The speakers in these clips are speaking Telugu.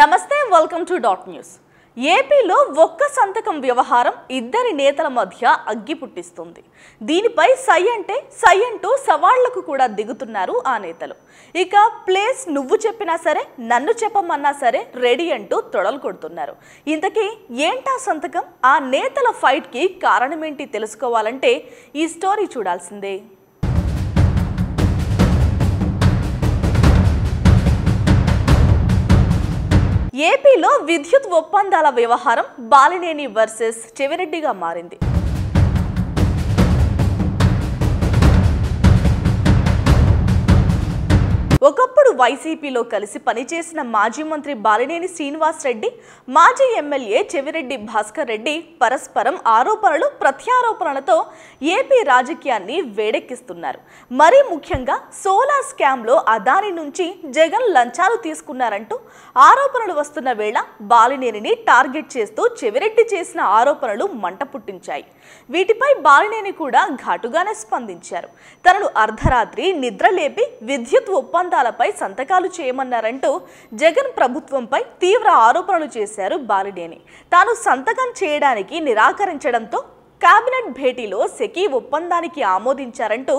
నమస్తే వెల్కమ్ టు డాట్ న్యూస్ ఏపీలో ఒక్క సంతకం వ్యవహారం ఇద్దరి నేతల మధ్య అగ్గి పుట్టిస్తుంది దీనిపై సై అంటే సై అంటూ సవాళ్లకు కూడా దిగుతున్నారు ఆ నేతలు ఇక ప్లేస్ నువ్వు చెప్పినా సరే నన్ను చెప్పమన్నా సరే రెడీ అంటూ తొడలు కొడుతున్నారు ఇంతకీ ఏంటా సంతకం ఆ నేతల ఫైట్కి కారణమేంటి తెలుసుకోవాలంటే ఈ స్టోరీ చూడాల్సిందే ఏపీలో విద్యుత్ ఒప్పందాల వ్యవహారం బాలినేని వర్సెస్ చెవిరెడ్డిగా మారింది వైసీపీలో కలిసి పనిచేసిన మాజీ మంత్రి బాలినేని శ్రీనివాసరెడ్డి మాజీ ఎమ్మెల్యే చెవిరెడ్డి భాస్కర్ రెడ్డి పరస్పరం ఆరోపణలు ప్రత్యారోపణలతో ఏపీ రాజకీయాన్ని వేడెక్కిస్తున్నారు మరీ ముఖ్యంగా సోలార్ స్కామ్లో అదాని నుంచి జగన్ లంచాలు తీసుకున్నారంటూ ఆరోపణలు వస్తున్న వేళ బాలినేనిని టార్గెట్ చేస్తూ చెవిరెడ్డి చేసిన ఆరోపణలు మంట పుట్టించాయి వీటిపై బాలినేని కూడా ఘాటుగానే స్పందించారు తనను అర్ధరాత్రి నిద్రలేపి విద్యుత్ ఒప్పందాలపై సంతకాలు చేయమన్నారంటూ జగన్ ప్రభుత్వంపై తీవ్ర ఆరోపణలు చేశారు బాలిడేని తాను సంతకం చేయడానికి నిరాకరించడంతో కేబినెట్ భేటీలో సెకీ ఒప్పందానికి ఆమోదించారంటూ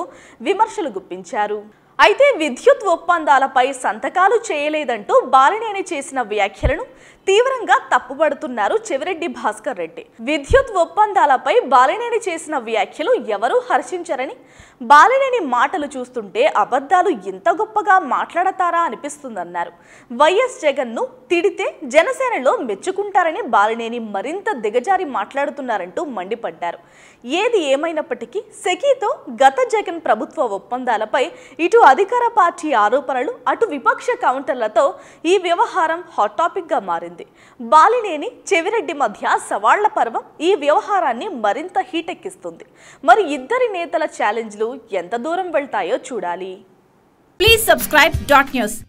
విమర్శలు గుప్పించారు అయితే విద్యుత్ ఒప్పందాలపై సంతకాలు చేయలేదంటూ బాలినేని చేసిన వ్యాఖ్యలను తీవ్రంగా తప్పుబడుతున్నారు చెవిరెడ్డి భాస్కర్ రెడ్డి విద్యుత్ ఒప్పందాలపై బాలినేని చేసిన వ్యాఖ్యలు ఎవరూ హర్షించరని బాలినేని మాటలు చూస్తుంటే అబద్ధాలు ఇంత గొప్పగా మాట్లాడతారా అనిపిస్తుందన్నారు వైఎస్ జగన్ను తిడితే జనసేనలో మెచ్చుకుంటారని బాలినేని మరింత దిగజారి మాట్లాడుతున్నారంటూ మండిపడ్డారు ఏది ఏమైనప్పటికీ సెకీతో గత జగన్ ప్రభుత్వ ఒప్పందాలపై ఇటు అధికార పార్టీ ఆరోపణలు అటు విపక్ష కౌంటర్లతో ఈ వ్యవహారం హాట్ టాపిక్గా మారింది బాలినేని చెవిరెడ్డి మధ్య సవాళ్ల పర్వం ఈ వ్యవహారాన్ని మరింత హీటెక్కిస్తుంది మరి ఇద్దరి నేతల ఛాలెంజ్లు ఎంత దూరం వెళ్తాయో చూడాలి ప్లీజ్ సబ్స్క్రైబ్ డాట్ న్యూస్